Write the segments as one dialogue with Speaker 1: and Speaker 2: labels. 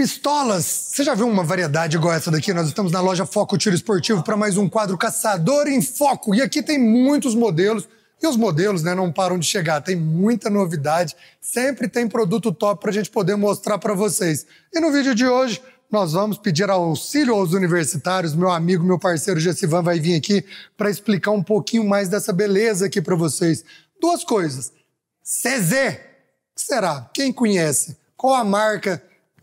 Speaker 1: Pistolas. Você já viu uma variedade igual essa daqui? Nós estamos na loja Foco Tiro Esportivo para mais um quadro Caçador em Foco. E aqui tem muitos modelos. E os modelos né, não param de chegar, tem muita novidade, sempre tem produto top para a gente poder mostrar para vocês. E no vídeo de hoje, nós vamos pedir auxílio aos universitários. Meu amigo, meu parceiro Gessivan vai vir aqui para explicar um pouquinho mais dessa beleza aqui para vocês. Duas coisas. CZ, o que será? Quem conhece? Qual a marca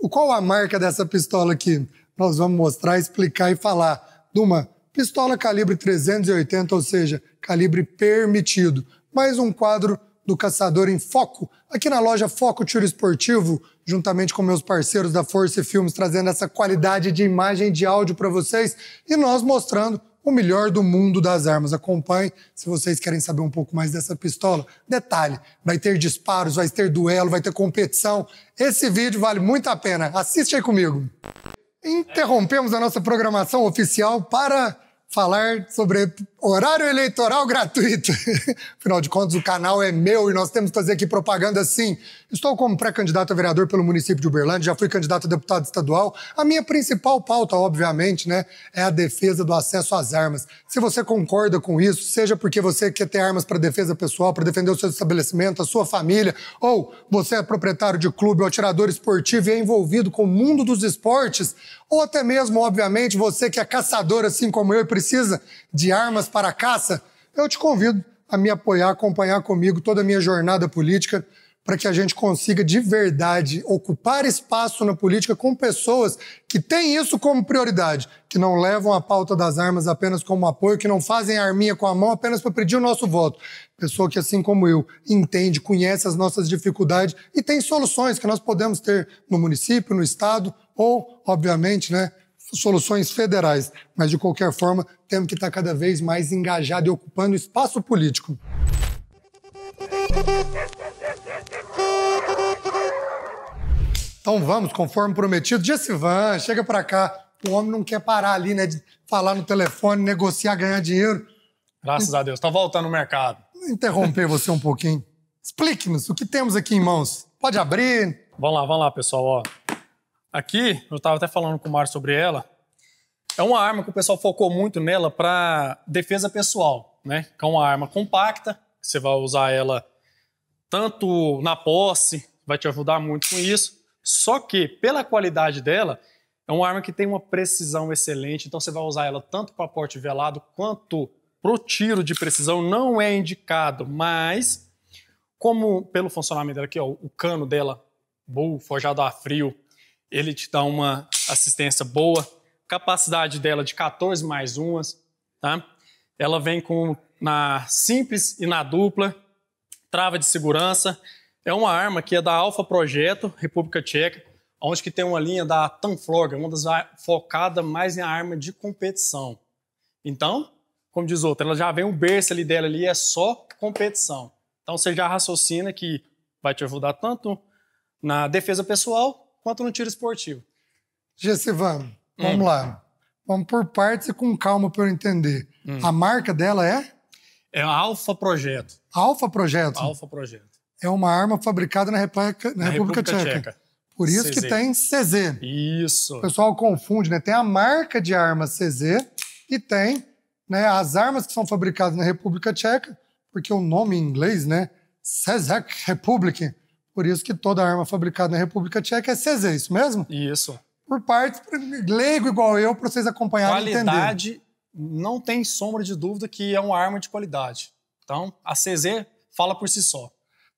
Speaker 1: qual a marca dessa pistola que nós vamos mostrar, explicar e falar? De uma pistola calibre 380, ou seja, calibre permitido. Mais um quadro do Caçador em Foco, aqui na loja Foco Tiro Esportivo, juntamente com meus parceiros da Força e Filmes, trazendo essa qualidade de imagem e de áudio para vocês e nós mostrando o melhor do mundo das armas. Acompanhe se vocês querem saber um pouco mais dessa pistola. Detalhe: vai ter disparos, vai ter duelo, vai ter competição. Esse vídeo vale muito a pena. Assiste aí comigo. Interrompemos a nossa programação oficial para falar sobre Horário eleitoral gratuito. Afinal de contas, o canal é meu e nós temos que fazer aqui propaganda sim. Estou como pré-candidato a vereador pelo município de Uberlândia, já fui candidato a deputado estadual. A minha principal pauta, obviamente, né, é a defesa do acesso às armas. Se você concorda com isso, seja porque você quer ter armas para defesa pessoal, para defender o seu estabelecimento, a sua família, ou você é proprietário de clube ou atirador esportivo e é envolvido com o mundo dos esportes, ou até mesmo, obviamente, você que é caçador assim como eu e precisa de armas para a caça, eu te convido a me apoiar, acompanhar comigo toda a minha jornada política para que a gente consiga de verdade ocupar espaço na política com pessoas que têm isso como prioridade, que não levam a pauta das armas apenas como apoio, que não fazem a arminha com a mão apenas para pedir o nosso voto. Pessoa que, assim como eu, entende, conhece as nossas dificuldades e tem soluções que nós podemos ter no município, no estado ou, obviamente, né, soluções federais, mas de qualquer forma temos que estar cada vez mais engajados e ocupando espaço político. Então vamos, conforme prometido, Jessivan, chega para cá. O homem não quer parar ali, né, de falar no telefone, negociar, ganhar dinheiro.
Speaker 2: Graças a Deus, tá voltando o mercado. Interromper
Speaker 1: você um pouquinho. Explique-nos o que temos aqui em mãos. Pode
Speaker 2: abrir. Vamos lá, vamos lá, pessoal. Ó, Aqui, eu estava até falando com o Mar sobre ela, é uma arma que o pessoal focou muito nela para defesa pessoal, né? Que é uma arma compacta, você vai usar ela tanto na posse, vai te ajudar muito com isso. Só que, pela qualidade dela, é uma arma que tem uma precisão excelente, então você vai usar ela tanto para porte velado quanto para o tiro de precisão. Não é indicado, mas como pelo funcionamento dela aqui, ó, o cano dela, bom, forjado a frio, ele te dá uma assistência boa. Capacidade dela de 14 mais umas, tá? Ela vem com na simples e na dupla, trava de segurança. É uma arma que é da Alfa Projeto, República Tcheca, onde que tem uma linha da Tanfloga, uma das focada mais em arma de competição. Então, como diz outra, ela já vem um berço ali dela ali é só competição. Então você já raciocina que vai te ajudar tanto na defesa pessoal quanto no tiro esportivo.
Speaker 1: Gessivan, vamos hum. lá. Vamos por partes e com calma para eu entender. Hum. A marca dela é?
Speaker 2: É a Alfa Projeto. Alfa Projeto? Alfa Projeto.
Speaker 1: É uma arma fabricada na República, na na República, Tcheca. Tcheca. Por isso CZ. que tem CZ.
Speaker 2: Isso. O pessoal
Speaker 1: confunde, né? Tem a marca de arma CZ e tem né, as armas que são fabricadas na República Tcheca, porque o nome em inglês, né? Czech Republic por isso que toda arma fabricada na República Tcheca é CZ, é isso mesmo?
Speaker 2: Isso. Por parte, leigo igual eu, para vocês acompanharem e entender. Qualidade, não tem sombra de dúvida que é uma arma de qualidade. Então, a CZ fala por si só.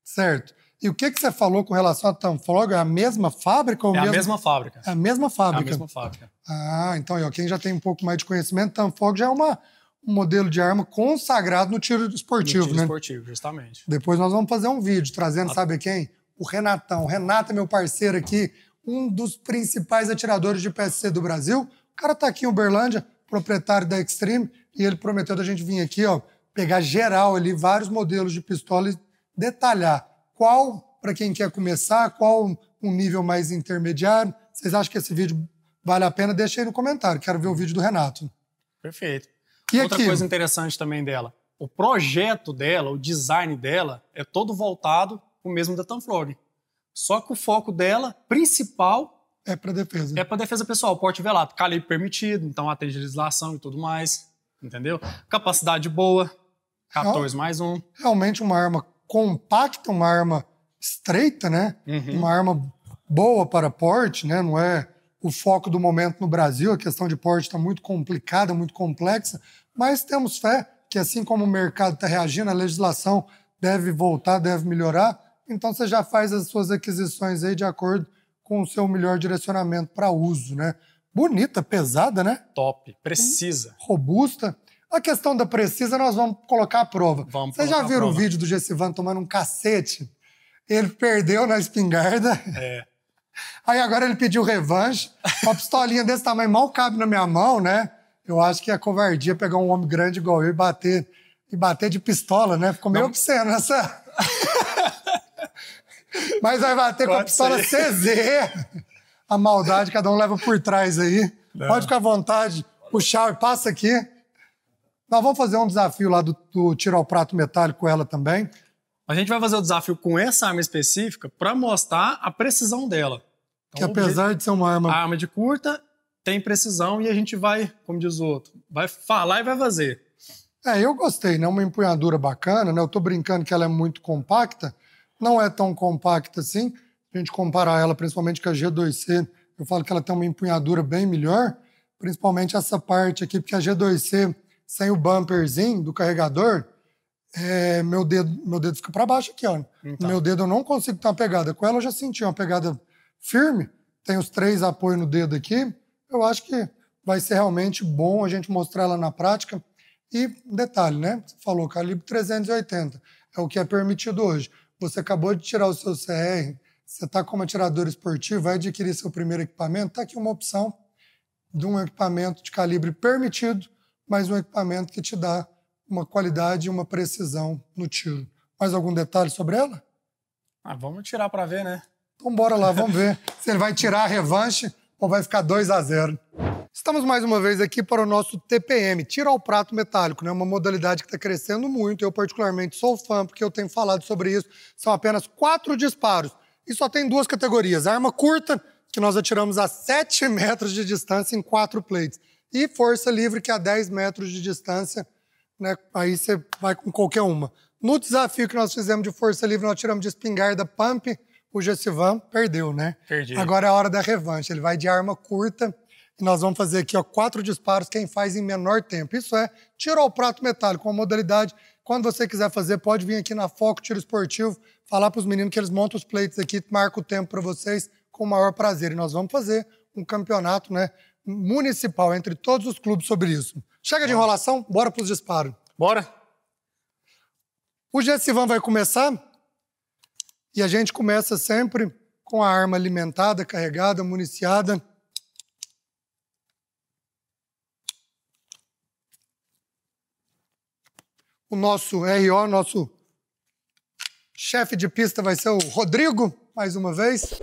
Speaker 1: Certo. E o que, que você falou com relação à Tanfrog? É a mesma fábrica? Ou é mesmo... a mesma fábrica. É a mesma fábrica. É a mesma fábrica. Ah, então, ó, quem já tem um pouco mais de conhecimento, Tanfrog já é uma, um modelo de arma consagrado no tiro esportivo, né? no tiro né?
Speaker 2: esportivo, justamente.
Speaker 1: Depois nós vamos fazer um vídeo trazendo, a... sabe quem? o Renatão. O Renato é meu parceiro aqui, um dos principais atiradores de PSC do Brasil. O cara tá aqui em Uberlândia, proprietário da Extreme, e ele prometeu da gente vir aqui, ó, pegar geral ali, vários modelos de pistola e detalhar qual, para quem quer começar, qual um nível mais intermediário. Vocês acham que esse vídeo vale a pena? Deixa aí no comentário, quero ver o vídeo do Renato.
Speaker 2: Perfeito. E Outra aqui? coisa interessante também dela, o projeto dela, o design dela é todo voltado o mesmo da Tanflore, Só que o foco dela principal é para defesa. É para defesa pessoal, porte velado, calibre permitido, então atende a legislação e tudo mais, entendeu? Capacidade boa, 14 Real, mais um.
Speaker 1: Realmente uma arma compacta, uma arma estreita, né? Uhum. Uma arma boa para porte, né? Não é o foco do momento no Brasil, a questão de porte está muito complicada, muito complexa, mas temos fé que assim como o mercado está reagindo, a legislação deve voltar, deve melhorar então você já faz as suas aquisições aí de acordo com o seu melhor direcionamento para uso, né? Bonita, pesada, né?
Speaker 2: Top, precisa.
Speaker 1: Robusta. A questão da precisa, nós vamos colocar à prova. Vamos Vocês já viram o vídeo do Gessivan tomando um cacete? Ele perdeu na espingarda. É. Aí agora ele pediu revanche. Uma pistolinha desse tamanho mal cabe na minha mão, né? Eu acho que é covardia pegar um homem grande igual eu e bater, e bater de pistola, né? Ficou meio Não. obsceno essa. Mas vai bater Pode com a pistola ser. CZ. A maldade, cada um leva por trás aí. Não. É. Pode ficar à vontade. O Chau passa aqui. Nós vamos fazer um desafio lá do, do tiro ao prato metálico com ela também.
Speaker 2: A gente vai fazer o desafio com essa arma específica para mostrar a precisão dela. Então, que apesar de ser uma arma. arma de curta, tem precisão e a gente vai, como diz o outro, vai falar e vai fazer.
Speaker 1: É, eu gostei, né? Uma empunhadura bacana, né? Eu tô brincando que ela é muito compacta, não é tão compacta assim. Se a gente comparar ela, principalmente com a G2C, eu falo que ela tem uma empunhadura bem melhor, principalmente essa parte aqui, porque a G2C sem o bumperzinho do carregador, é, meu, dedo, meu dedo fica para baixo aqui, ó. Então. Meu dedo eu não consigo ter uma pegada. Com ela eu já senti uma pegada firme. Tem os três apoios no dedo aqui. Eu acho que vai ser realmente bom a gente mostrar ela na prática. E detalhe, né? Você falou calibre 380, é o que é permitido hoje. Você acabou de tirar o seu CR, você está como atirador esportivo, vai adquirir seu primeiro equipamento, está aqui uma opção de um equipamento de calibre permitido, mas um equipamento que te dá uma qualidade e uma precisão no tiro. Mais algum detalhe sobre ela?
Speaker 2: Ah, vamos tirar para ver, né?
Speaker 1: Então bora lá, vamos ver se ele vai tirar a revanche ou vai ficar 2 a 0. Estamos mais uma vez aqui para o nosso TPM, tiro ao prato metálico, né? Uma modalidade que está crescendo muito. Eu, particularmente, sou fã, porque eu tenho falado sobre isso. São apenas quatro disparos. E só tem duas categorias: arma curta, que nós atiramos a 7 metros de distância em quatro plates, e força livre, que é a 10 metros de distância, né? Aí você vai com qualquer uma. No desafio que nós fizemos de força livre, nós tiramos de espingarda pump. O Gessivan perdeu, né? Perdi. Agora é a hora da revanche. Ele vai de arma curta e nós vamos fazer aqui ó, quatro disparos, quem faz em menor tempo. Isso é tiro ao prato metálico, uma modalidade. Quando você quiser fazer, pode vir aqui na Foco Tiro Esportivo, falar para os meninos que eles montam os plates aqui, marca o tempo para vocês com o maior prazer. E nós vamos fazer um campeonato né, municipal entre todos os clubes sobre isso. Chega de enrolação, bora para os disparos. Bora! O Gessivan vai começar e a gente começa sempre com a arma alimentada, carregada, municiada. O nosso RO, nosso chefe de pista vai ser o Rodrigo, mais uma vez.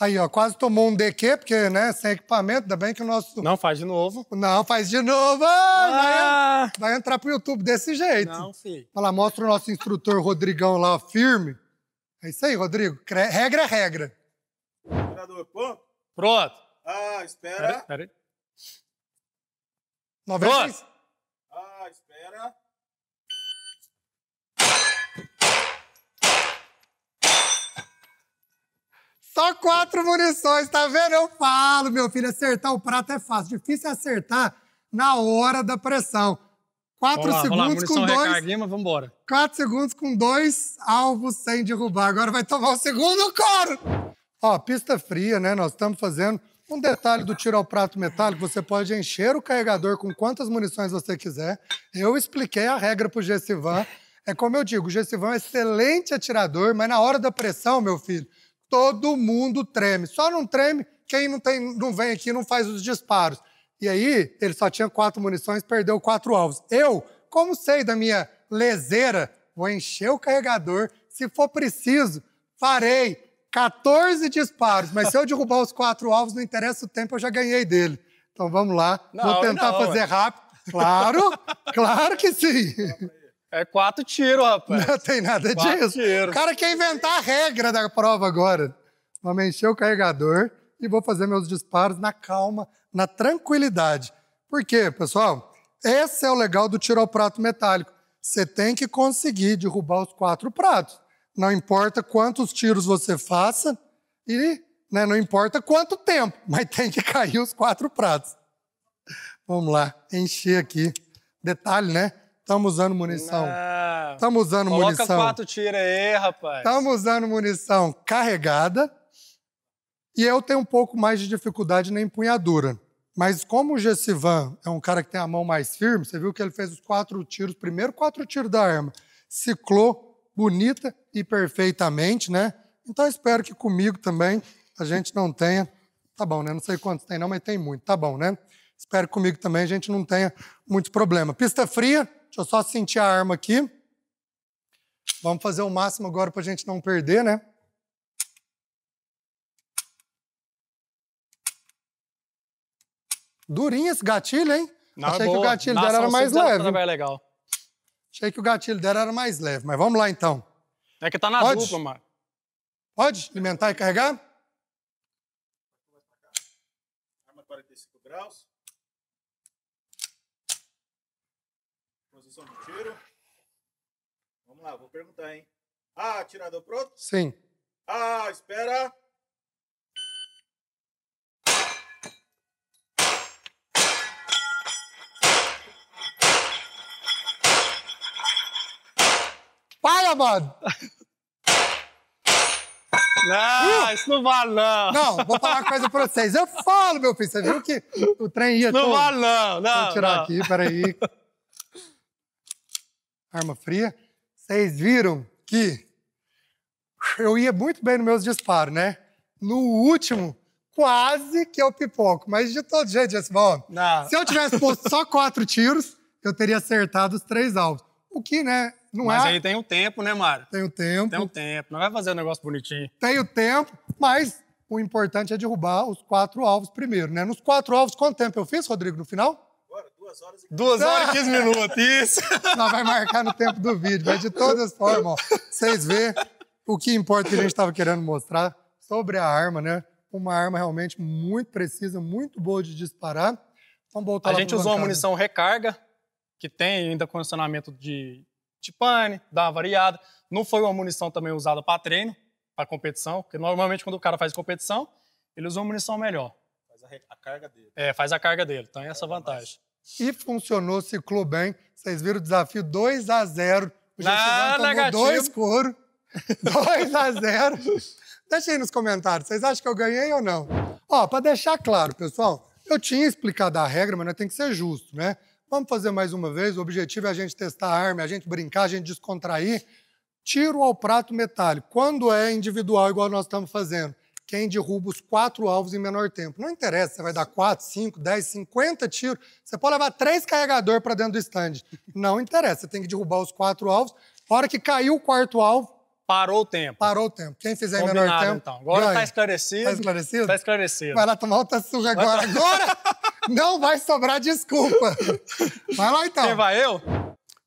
Speaker 1: Aí, ó, quase tomou um DQ, porque, né, sem equipamento, ainda bem que o nosso... Não, faz de novo. Não, faz de novo! Ah! Vai, ah! vai, entrar pro YouTube desse jeito. Não, filho. Olha mostra o nosso instrutor Rodrigão lá, firme. É isso aí, Rodrigo. Cre regra é regra.
Speaker 2: pronto? Pronto. Ah, espera. Peraí, peraí.
Speaker 1: Pronto. Ah, espera. Só quatro munições, tá vendo? Eu falo, meu filho, acertar o prato é fácil. Difícil é acertar na hora da pressão. Quatro lá, segundos com dois. Recarga, mas vambora. Quatro segundos com dois alvos sem derrubar. Agora vai tomar o segundo coro. Ó, pista fria, né? Nós estamos fazendo. Um detalhe do tiro ao prato metálico, você pode encher o carregador com quantas munições você quiser. Eu expliquei a regra pro Gessivan. É como eu digo, o Gessivan é um excelente atirador, mas na hora da pressão, meu filho, todo mundo treme. Só não treme quem não, tem, não vem aqui não faz os disparos. E aí, ele só tinha quatro munições, perdeu quatro alvos. Eu, como sei da minha leseira, vou encher o carregador. Se for preciso, farei 14 disparos. Mas se eu derrubar os quatro alvos, não interessa o tempo, eu já ganhei dele. Então vamos lá, não, vou tentar não, fazer ué. rápido. Claro, claro que sim.
Speaker 2: É quatro tiros, rapaz. Não tem nada quatro disso. Tiros. O cara
Speaker 1: quer inventar a regra da prova agora. Vou mexer o carregador e vou fazer meus disparos na calma, na tranquilidade. Por quê, pessoal? Esse é o legal do tiro ao prato metálico. Você tem que conseguir derrubar os quatro pratos. Não importa quantos tiros você faça e né, não importa quanto tempo, mas tem que cair os quatro pratos. Vamos lá, encher aqui. Detalhe, né? Estamos usando munição. Estamos usando Coloca munição. Coloca quatro
Speaker 2: tiros aí, rapaz. Estamos
Speaker 1: usando munição carregada. E eu tenho um pouco mais de dificuldade na empunhadura. Mas como o Gessivan é um cara que tem a mão mais firme, você viu que ele fez os quatro tiros, primeiro quatro tiros da arma. Ciclou bonita e perfeitamente, né? Então espero que comigo também a gente não tenha. Tá bom, né? Não sei quantos tem, não, mas tem muito. Tá bom, né? Espero que comigo também a gente não tenha muitos problemas. Pista fria, Deixa eu só sentir a arma aqui. Vamos fazer o máximo agora para a gente não perder, né? Durinho esse gatilho, hein? Não, Achei é que o gatilho dela era mais leve. É legal. Achei que o gatilho dela era mais leve, mas vamos lá então. É que tá na Pode? dupla, mano. Pode alimentar e carregar?
Speaker 2: Arma 45 graus. som tiro. Vamos lá, vou perguntar, hein? Ah, atirador
Speaker 1: pronto? Sim. Ah, espera. Para, mano! Não, uh! isso não vale, não. Não, vou falar uma coisa pra vocês. Eu falo, meu filho. Você viu que o trem ia Não todo... vale,
Speaker 2: não. Não, Vou tirar não. aqui, peraí
Speaker 1: arma fria, vocês viram que eu ia muito bem nos meus disparos, né? No último, quase que eu pipoco, mas de todo jeito, disse, bom, não. se eu tivesse posto só quatro tiros, eu teria acertado os três alvos. O que, né?
Speaker 2: Não mas é... aí tem o um tempo, né, Mário? Tem o um tempo. Tem o um tempo. Não vai fazer um negócio bonitinho.
Speaker 1: Tem o tempo, mas o importante é derrubar os quatro alvos primeiro, né? Nos quatro alvos, quanto tempo eu fiz, Rodrigo, no final?
Speaker 2: Duas horas e 15 minutos,
Speaker 1: isso. Não, vai marcar no tempo do vídeo, mas de todas formas, vocês vê o que importa que a gente estava querendo mostrar sobre a arma, né? Uma arma realmente muito precisa, muito boa de disparar. vamos voltar a gente usou a munição
Speaker 2: recarga, que tem ainda condicionamento de, de pane, dá uma variada. Não foi uma munição também usada para treino, para competição, porque normalmente quando o cara faz competição, ele usa uma munição melhor. Faz a, a carga dele. É, faz a carga dele, então é essa vantagem. Mais e funcionou, ciclou
Speaker 1: bem. Vocês viram o desafio 2 a 0 O Lá, tomou dois couro. 2 a 0 Deixa aí nos comentários, vocês acham que eu ganhei ou não? Ó, para deixar claro, pessoal, eu tinha explicado a regra, mas tem que ser justo, né? Vamos fazer mais uma vez, o objetivo é a gente testar a arma, a gente brincar, a gente descontrair. Tiro ao prato metálico, quando é individual, igual nós estamos fazendo quem derruba os quatro alvos em menor tempo. Não interessa, você vai dar quatro, cinco, dez, cinquenta tiros. Você pode levar três carregadores para dentro do stand. Não interessa, você tem que derrubar os quatro alvos. A hora que caiu o quarto alvo,
Speaker 2: Parou o tempo.
Speaker 1: Parou o tempo. Quem fizer Combinado, menor tempo. Então. Agora está
Speaker 2: esclarecido. Está esclarecido? Está esclarecido. Vai lá
Speaker 1: tomar outra surra agora. Agora não vai sobrar desculpa.
Speaker 2: Vai lá então. Quem vai eu?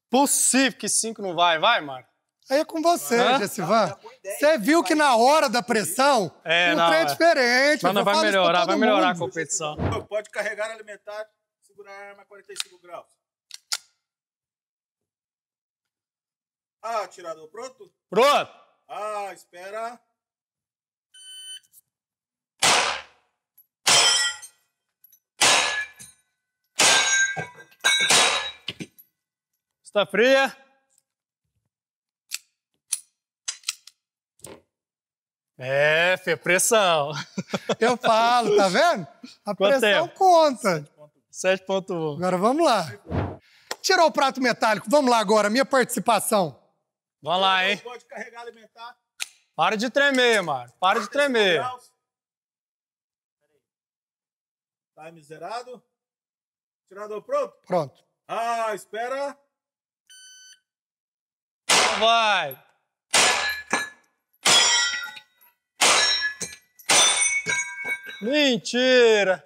Speaker 2: Possível que cinco não vai, vai, mano.
Speaker 1: Aí é com você, Hã? Gessivan. Tá, tá você viu né, que na hora da pressão é, o não, trem é, é diferente. Mas não vai melhorar, vai melhorar mundo. a
Speaker 2: competição. Pode carregar alimentar, segurar a arma a 45 graus. Ah, atirador, pronto? Pronto!
Speaker 1: Ah, espera.
Speaker 2: Está fria? É, Fê, pressão. Eu falo, tá vendo?
Speaker 1: A Quanto pressão tempo? conta. 7.1. Agora vamos lá. Tirou o prato metálico, vamos lá agora, minha participação.
Speaker 2: Vamos lá, hein? Pode carregar, alimentar. Para de tremer, mano. Para de tremer.
Speaker 1: Time zerado. Tirador pronto? Pronto. Ah, espera.
Speaker 2: Então vai. Mentira!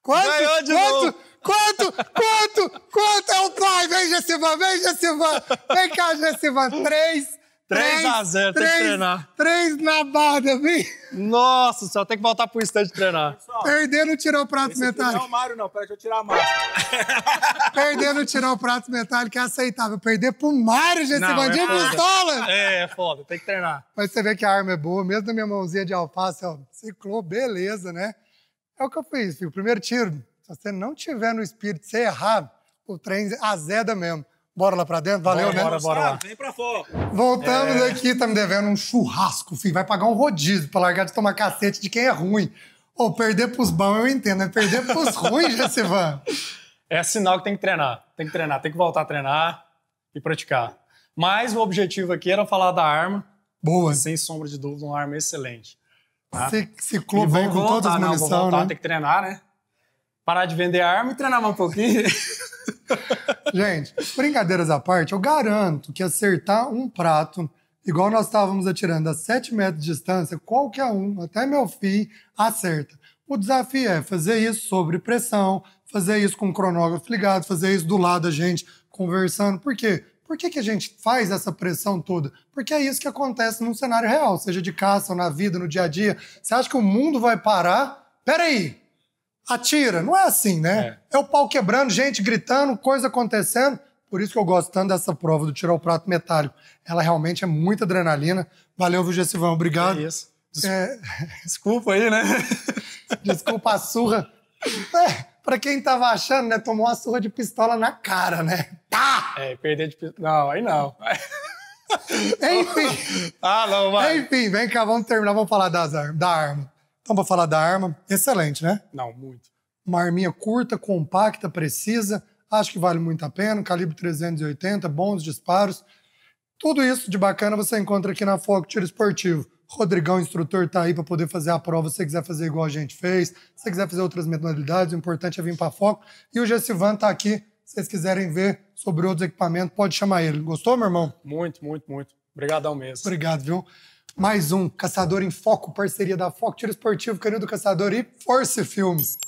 Speaker 2: Quanto? Ganhou de quanto? Novo. Quanto? Quanto?
Speaker 1: Quanto? É o pai! Vem, Gessivan! Vem, Gessivan! Vem cá, Gessivan! Três! 3x0, tem que treinar.
Speaker 2: 3 na barra, vi? Nossa só tem que voltar pro estande treinar. Perder não o prato metálico. Não é Mário, não, peraí, deixa eu tirar a máscara.
Speaker 1: Perder não o prato metálico é aceitável. Perder pro Mário, gente, esse é bandido é pistola.
Speaker 2: É, é foda, tem que treinar.
Speaker 1: Mas você vê que a arma é boa, mesmo na minha mãozinha de alface, ó, ciclou, beleza, né? É o que eu fiz, filho. Primeiro tiro, se você não tiver no espírito, você errar, o trem azeda mesmo. Bora lá pra dentro? Valeu, bora, né? Bora, bora Vem pra fora. Voltamos é... aqui, tá me devendo um churrasco, filho. Vai pagar um rodízio pra largar de tomar cacete de quem é ruim. Ou perder pros bons eu entendo, é perder pros ruins, Jessivan. Né,
Speaker 2: é sinal que tem que treinar. Tem que treinar, tem que voltar a treinar e praticar. Mas o objetivo aqui era falar da arma. Boa. Sem sombra de dúvida, uma arma excelente.
Speaker 1: Tá? Ciclou bem com voltar, todas as munições, né? né? tem que
Speaker 2: treinar, né? Parar de vender arma e treinar mais um pouquinho.
Speaker 1: Gente, brincadeiras à parte, eu garanto que acertar um prato, igual nós estávamos atirando a 7 metros de distância, qualquer um, até meu filho, acerta. O desafio é fazer isso sobre pressão, fazer isso com o cronógrafo ligado, fazer isso do lado da gente, conversando. Por quê? Por que, que a gente faz essa pressão toda? Porque é isso que acontece num cenário real, seja de caça ou na vida, no dia a dia. Você acha que o mundo vai parar? Peraí, atira. Não é assim, né? É. é. o pau quebrando, gente gritando, coisa acontecendo. Por isso que eu gosto tanto dessa prova do tirar o prato metálico. Ela realmente é muita adrenalina. Valeu, viu, Gessivão? Obrigado. É isso. Desculpa, é... Desculpa aí, né? Desculpa a surra. É, pra quem tava achando, né? Tomou uma surra de pistola na cara, né?
Speaker 2: Tá! É, perder de pistola. Não, aí não.
Speaker 1: Enfim. ah, não, vai. Enfim, vem cá, vamos terminar, vamos falar das, da arma. Então, para falar da arma, excelente, né? Não, muito. Uma arminha curta, compacta, precisa, acho que vale muito a pena, calibre 380, bons disparos. Tudo isso de bacana você encontra aqui na Foco Tiro Esportivo. Rodrigão, instrutor, tá aí para poder fazer a prova se você quiser fazer igual a gente fez, se você quiser fazer outras modalidades, o importante é vir para Foco. E o Gessivan tá aqui, se vocês quiserem ver sobre outros equipamentos, pode chamar ele. Gostou, meu irmão?
Speaker 2: Muito, muito, muito. Obrigadão mesmo.
Speaker 1: Obrigado, viu? mais um Caçador em Foco, parceria da Foco Tiro Esportivo, Canil do Caçador e Force Filmes.